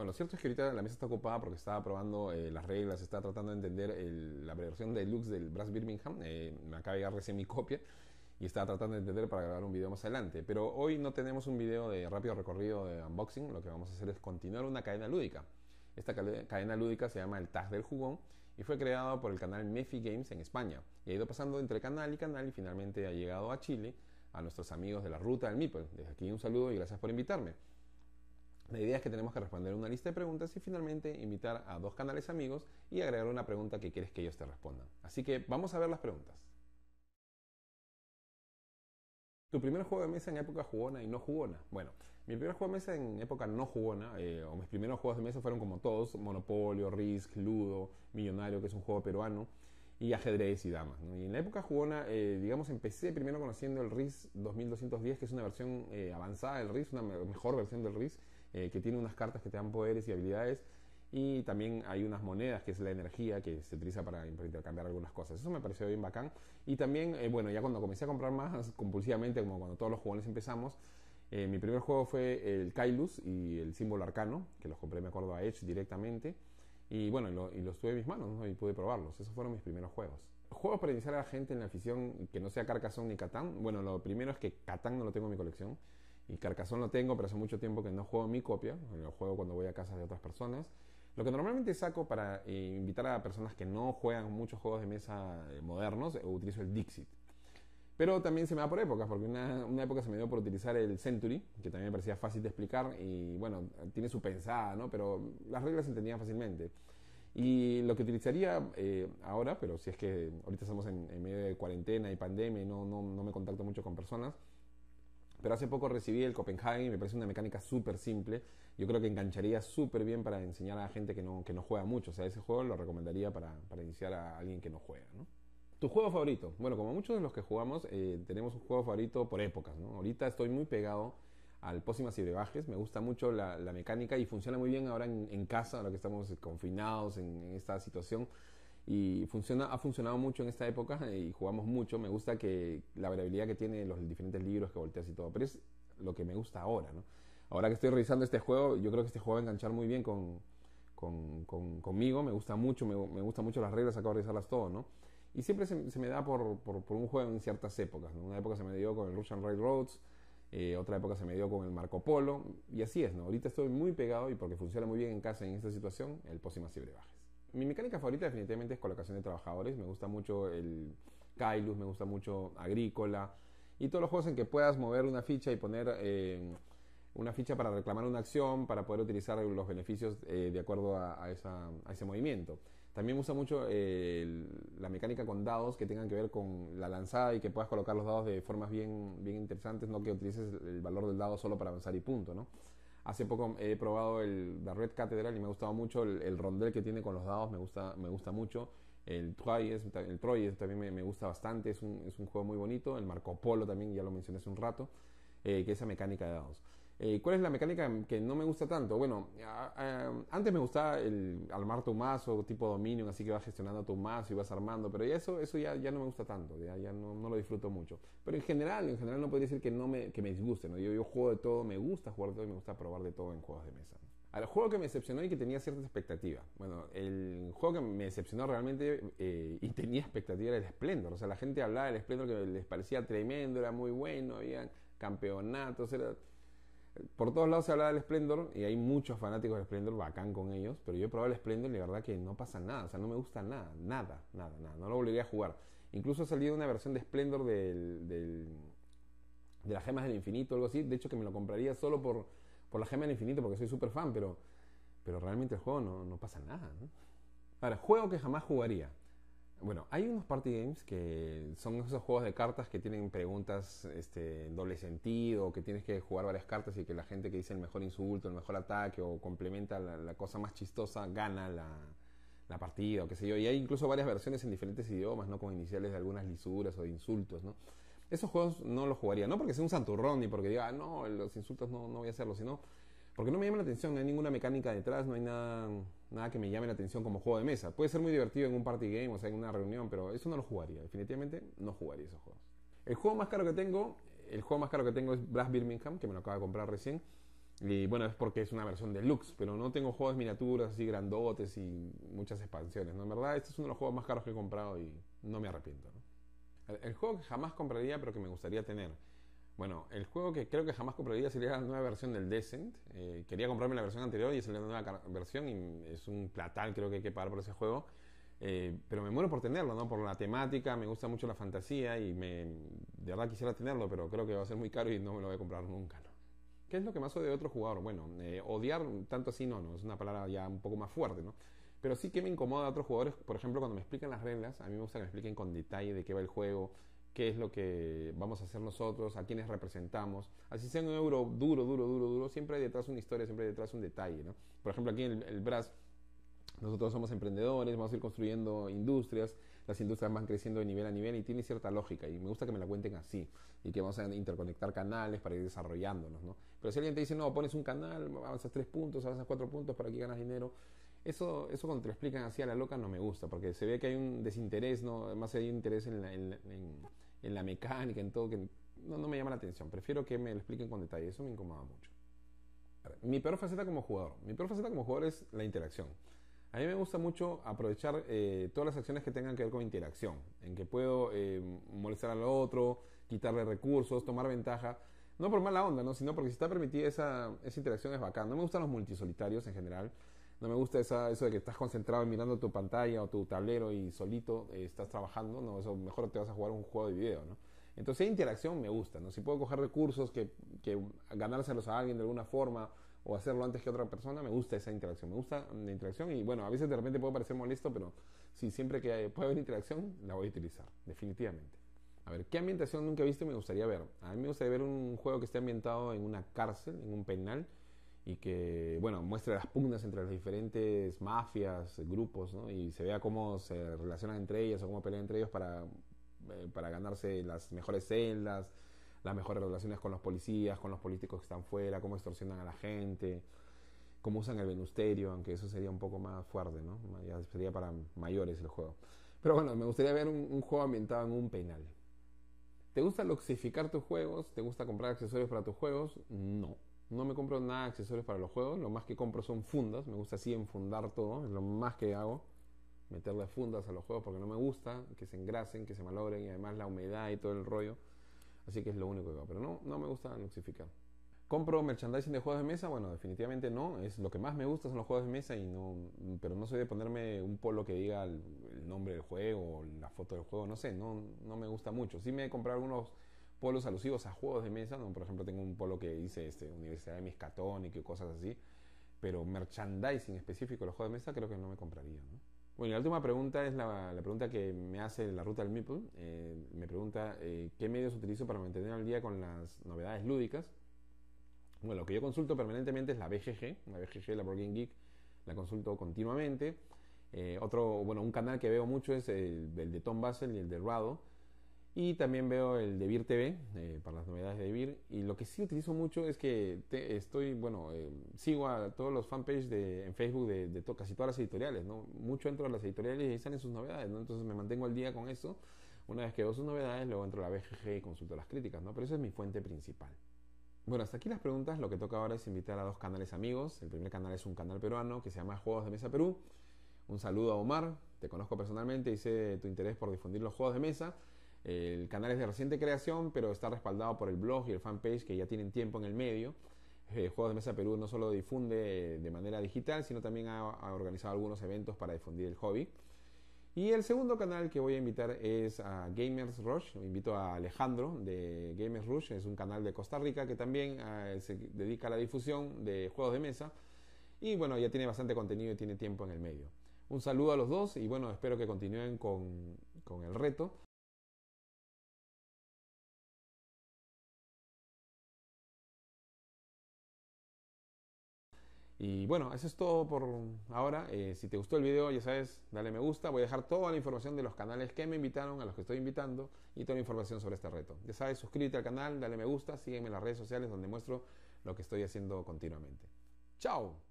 Bueno, cierto es que ahorita la mesa está ocupada porque estaba probando eh, las reglas, Estaba tratando de entender la versión deluxe del Brass Birmingham. Eh, me acaba de llegar recién mi copia y estaba tratando de entender para grabar un video más adelante. Pero hoy no tenemos un video de rápido recorrido de unboxing, lo que vamos a hacer es continuar una cadena lúdica. Esta cadena lúdica se llama El Tag del Jugón y fue creado por el canal Mefi Games en España. Y ha ido pasando entre canal y canal y finalmente ha llegado a Chile, a nuestros amigos de la ruta del Meeple. Desde aquí un saludo y gracias por invitarme. La idea es que tenemos que responder una lista de preguntas y finalmente invitar a dos canales amigos y agregar una pregunta que quieres que ellos te respondan. Así que vamos a ver las preguntas. ¿Tu primer juego de mesa en época jugona y no jugona? Bueno, mi primer juego de mesa en época no jugona, eh, o mis primeros juegos de mesa fueron como todos, Monopolio, Risk, Ludo, Millonario, que es un juego peruano, y ajedrez y damas. Y en la época jugona, eh, digamos, empecé primero conociendo el Risk 2210, que es una versión eh, avanzada del Risk, una mejor versión del Risk, eh, que tiene unas cartas que te dan poderes y habilidades. Y también hay unas monedas, que es la energía que se utiliza para, intercambiar algunas cosas. Eso me pareció bien bacán. Y también, eh, bueno, ya cuando comencé a comprar más compulsivamente, como cuando todos los jugadores empezamos, eh, mi primer juego fue el Kailus y el símbolo arcano, que los compré, me acuerdo, a Edge directamente. Y bueno, y, los tuve en mis manos y pude probarlos. Esos fueron mis primeros juegos. Juegos para iniciar a la gente en la afición que no sea Carcassonne ni Catán. Bueno, lo primero es que Catán no lo tengo en mi colección. Y carcasón lo tengo, pero hace mucho tiempo que no juego mi copia, lo juego cuando voy a casa de otras personas. Lo que normalmente saco para eh, invitar a personas que no juegan muchos juegos de mesa eh, modernos, eh, utilizo el Dixit. Pero también se me da por épocas, porque una, época se me dio por utilizar el Century, que también me parecía fácil de explicar y bueno, tiene su pensada, ¿no? Pero las reglas se entendían fácilmente. Y lo que utilizaría ahora, pero si es que ahorita estamos en, medio de cuarentena y pandemia y no, no me contacto mucho con personas, pero hace poco recibí el Copenhagen y me parece una mecánica súper simple. Yo creo que engancharía súper bien para enseñar a gente que no, que no juega mucho. O sea, ese juego lo recomendaría para, iniciar a alguien que no juega, ¿Tu juego favorito? Bueno, como muchos de los que jugamos, eh, tenemos un juego favorito por épocas, ¿no? Ahorita estoy muy pegado al Pósimas y Brebajes. Me gusta mucho la, mecánica y funciona muy bien ahora en, casa, ahora que estamos confinados en, esta situación y funciona, ha funcionado mucho en esta época y jugamos mucho. Me gusta que la variabilidad que tiene los diferentes libros que volteas y todo, pero es lo que me gusta ahora, Ahora que estoy revisando este juego, yo creo que este juego va a enganchar muy bien con, con, conmigo, me gusta mucho, me, me gustan mucho las reglas, acabo de revisarlas todo, ¿no? Y siempre se, me da por, un juego en ciertas épocas, Una época se me dio con el Russian Railroads, eh, otra época se me dio con el Marco Polo, y así es, ¿no? Ahorita estoy muy pegado y porque funciona muy bien en casa en esta situación, el Pósima y Bajes mi mecánica favorita definitivamente es colocación de trabajadores. Me gusta mucho el Kailus, me gusta mucho Agrícola. Y todos los juegos en que puedas mover una ficha y poner eh, una ficha para reclamar una acción, para poder utilizar los beneficios eh, de acuerdo a, ese movimiento. También me gusta mucho eh, la mecánica con dados que tengan que ver con la lanzada y que puedas colocar los dados de formas bien, bien interesantes, no que utilices el valor del dado solo para avanzar y punto, ¿no? Hace poco he probado el, la Red Catedral y me ha gustado mucho el, rondel que tiene con los dados, me gusta, me gusta mucho. El Troyes, el Troyes también me, gusta bastante, es un, juego muy bonito. El Marco Polo también, ya lo mencioné hace un rato, que eh, que esa mecánica de dados. Eh, ¿Cuál es la mecánica que no me gusta tanto? Bueno, antes me gustaba el armar tu mazo, tipo Dominion, así que vas gestionando tu mazo y vas armando, pero eso, eso ya, ya no me gusta tanto, ya, ya no, no, lo disfruto mucho. Pero en general, en general no podría decir que, no me, que me disguste, ¿no? Yo, yo juego de todo, me gusta jugar de todo y me gusta probar de todo en juegos de mesa. Al juego que me decepcionó y que tenía cierta expectativa. Bueno, el juego que me decepcionó realmente eh, y tenía expectativa era el Splendor. O sea, la gente hablaba del Splendor que les parecía tremendo, era muy bueno, había campeonatos, era por todos lados se habla del Splendor y hay muchos fanáticos del Splendor, bacán con ellos, pero yo he probado el Splendor y la verdad que no pasa nada, o sea, no me gusta nada, nada, nada, nada, no lo volvería a jugar. Incluso ha salido una versión de Splendor de las gemas del infinito, algo así, de hecho que me lo compraría solo por, por la gema del infinito porque soy súper fan, pero, pero realmente el juego no, no pasa nada. ¿no? Ahora, juego que jamás jugaría. Bueno, hay unos party games que son esos juegos de cartas que tienen preguntas este, en doble sentido, que tienes que jugar varias cartas y que la gente que dice el mejor insulto, el mejor ataque o complementa la, cosa más chistosa gana la, partida o qué sé yo. Y hay incluso varias versiones en diferentes idiomas, ¿no? Con iniciales de algunas lisuras o de insultos, ¿no? Esos juegos no los jugaría, no porque sea un santurrón ni porque diga, ah, no, los insultos no, no voy a hacerlo, sino porque no me llama la atención, no hay ninguna mecánica detrás, no hay nada nada que me llame la atención como juego de mesa. Puede ser muy divertido en un party game, o sea, en una reunión, pero eso no lo jugaría. Definitivamente no jugaría esos juegos. El juego más caro que tengo, el juego más caro que tengo es Brass Birmingham, que me lo acaba de comprar recién. Y bueno, es porque es una versión deluxe, pero no tengo juegos miniaturas así grandotes y muchas expansiones, ¿no? En verdad, este es uno de los juegos más caros que he comprado y no me arrepiento, El, el juego que jamás compraría, pero que me gustaría tener bueno, el juego que creo que jamás compraría sería la nueva versión del Descent. Eh, quería comprarme la versión anterior y salió la nueva versión y es un platal creo que hay que pagar por ese juego. Eh, pero me muero por tenerlo, ¿no? Por la temática, me gusta mucho la fantasía y de verdad quisiera tenerlo, pero creo que va a ser muy caro y no me lo voy a comprar nunca, ¿no? ¿Qué es lo que más odio de otro jugador? Bueno, eh, odiar tanto así no, no, es una palabra ya un poco más fuerte, ¿no? Pero sí que me incomoda a otros jugadores, por ejemplo, cuando me explican las reglas, a mí me gusta que me expliquen con detalle de qué va el juego, qué es lo que vamos a hacer nosotros, a quiénes representamos. Así sea un euro duro, duro, duro, duro, siempre hay detrás una historia, siempre hay detrás un detalle. ¿no? Por ejemplo, aquí en el, Bras, nosotros somos emprendedores, vamos a ir construyendo industrias, las industrias van creciendo de nivel a nivel y tiene cierta lógica y me gusta que me la cuenten así y que vamos a interconectar canales para ir desarrollándonos, ¿no? Pero si alguien te dice, no, pones un canal, avanzas tres puntos, avanzas cuatro puntos, para que ganas dinero, eso, eso cuando te lo explican así a la loca no me gusta, porque se ve que hay un desinterés, ¿no? Además hay un interés en la, en, la mecánica, en todo, que no, no, me llama la atención. Prefiero que me lo expliquen con detalle, eso me incomoda mucho. Mi peor faceta como jugador. Mi peor faceta como jugador es la interacción. A mí me gusta mucho aprovechar eh, todas las acciones que tengan que ver con interacción, en que puedo eh, molestar al otro, quitarle recursos, tomar ventaja. No por mala onda, ¿no? sino porque si está permitida esa, esa interacción es bacán. No me gustan los multisolitarios en general. No me gusta eso de que estás concentrado mirando tu pantalla o tu tablero y solito eh, estás trabajando, no, eso mejor te vas a jugar un juego de video, ¿no? Entonces, interacción me gusta, ¿no? Si puedo coger recursos que, ganárselos a alguien de alguna forma o hacerlo antes que otra persona, me gusta esa interacción, me gusta la interacción y bueno, a veces de repente puede parecer molesto, pero si siempre que pueda haber interacción, la voy a utilizar, definitivamente. A ver, ¿qué ambientación nunca he visto y me gustaría ver? A mí me gustaría ver un juego que esté ambientado en una cárcel, en un penal, y que, bueno, muestre las pugnas entre las diferentes mafias, grupos, ¿no? Y se vea cómo se relacionan entre ellas o cómo pelean entre ellos para, eh, para ganarse las mejores celdas, las mejores relaciones con los policías, con los políticos que están fuera, cómo extorsionan a la gente, cómo usan el venusterio, aunque eso sería un poco más fuerte, ¿no? sería para mayores el juego. Pero bueno, me gustaría ver un, un juego ambientado en un penal. ¿Te gusta loxificar tus juegos? ¿Te gusta comprar accesorios para tus juegos? No no me compro nada de accesorios para los juegos. Lo más que compro son fundas. Me gusta así enfundar todo. Es lo más que hago. Meterle fundas a los juegos porque no me gusta que se engrasen, que se malogren y además la humedad y todo el rollo. Así que es lo único que hago. Pero no, no me gusta luxificar. ¿Compro merchandising de juegos de mesa? Bueno, definitivamente no. Es lo que más me gusta son los juegos de mesa y no. Pero no soy de ponerme un polo que diga el, nombre del juego, la foto del juego, no sé, no, no me gusta mucho. Sí me he comprado algunos polos alusivos a juegos de mesa, ¿no? Por ejemplo, tengo un polo que dice este, Universidad de Miskatonic y cosas así, pero merchandising específico de los juegos de mesa creo que no me compraría, Bueno, y la última pregunta es la, pregunta que me hace la ruta del Meeple. Eh, me pregunta eh, qué medios utilizo para mantener al día con las novedades lúdicas. Bueno, lo que yo consulto permanentemente es la BGG, la BGG, la Board Game Geek, la consulto continuamente. Eh, otro, bueno, un canal que veo mucho es el, el de Tom Basel y el de Rado y también veo el de Vir TV eh, para las novedades de Vir. Y lo que sí utilizo mucho es que estoy, bueno, eh, sigo a todos los fanpages en Facebook de, casi todas las editoriales, ¿no? Mucho entro a las editoriales y ahí salen sus novedades, ¿no? Entonces me mantengo al día con eso. Una vez que veo sus novedades, luego entro a la BGG y consulto las críticas, ¿no? Pero eso es mi fuente principal. Bueno, hasta aquí las preguntas. Lo que toca ahora es invitar a dos canales amigos. El primer canal es un canal peruano que se llama Juegos de Mesa Perú. Un saludo a Omar, te conozco personalmente y sé tu interés por difundir los juegos de mesa. El canal es de reciente creación, pero está respaldado por el blog y el fanpage que ya tienen tiempo en el medio. Eh, juegos de Mesa Perú no solo difunde de manera digital, sino también ha, organizado algunos eventos para difundir el hobby. Y el segundo canal que voy a invitar es a Gamers Rush. Invito a Alejandro de Gamers Rush, es un canal de Costa Rica que también ah, se dedica a la difusión de juegos de mesa. Y bueno, ya tiene bastante contenido y tiene tiempo en el medio. Un saludo a los dos y bueno, espero que continúen con el reto. Y bueno, eso es todo por ahora. Eh, si te gustó el video, ya sabes, dale me gusta. Voy a dejar toda la información de los canales que me invitaron, a los que estoy invitando, y toda la información sobre este reto. Ya sabes, suscríbete al canal, dale me gusta, sígueme en las redes sociales donde muestro lo que estoy haciendo continuamente. ¡Chao!